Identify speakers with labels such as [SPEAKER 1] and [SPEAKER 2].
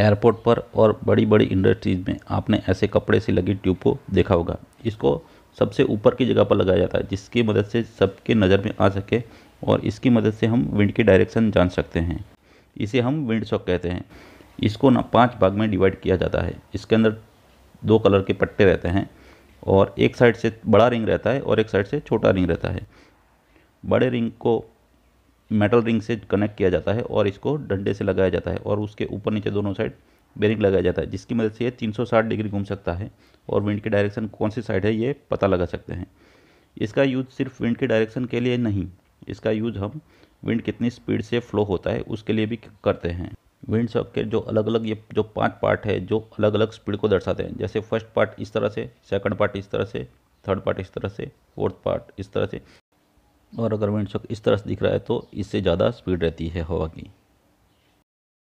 [SPEAKER 1] airport पर और बड़ी बड़ी इंडस्ट्रीज़ में आपने ऐसे कपड़े से लगी ट्यूब को देखा होगा इसको सबसे ऊपर की जगह पर लगाया जाता है जिसकी मदद से सबके नज़र में आ सके और इसकी मदद से हम विंड की डायरेक्शन जान सकते हैं इसे हम विंड शॉक कहते हैं इसको ना पाँच भाग में डिवाइड किया जाता है इसके अंदर दो कलर के पट्टे रहते हैं और एक साइड से बड़ा रिंग रहता है और एक साइड से छोटा रिंग रहता है बड़े रिंग को मेटल रिंग से कनेक्ट किया जाता है और इसको डंडे से लगाया जाता है और उसके ऊपर नीचे दोनों साइड बेरिंग लगाया जाता है जिसकी मदद से ये 360 डिग्री घूम सकता है और विंड की डायरेक्शन कौन सी साइड है ये पता लगा सकते हैं इसका यूज सिर्फ विंड के डायरेक्शन के लिए नहीं इसका यूज हम विंड कितनी स्पीड से फ्लो होता है उसके लिए भी करते हैं विंड शॉक के जो अलग अलग ये जो पांच पार्ट है जो अलग अलग स्पीड को दर्शाते हैं जैसे फर्स्ट पार्ट इस तरह से सेकंड पार्ट इस तरह से थर्ड पार्ट इस तरह से फोर्थ पार्ट इस तरह से और अगर विंड इस तरह से दिख रहा है तो इससे ज़्यादा स्पीड रहती है हवा की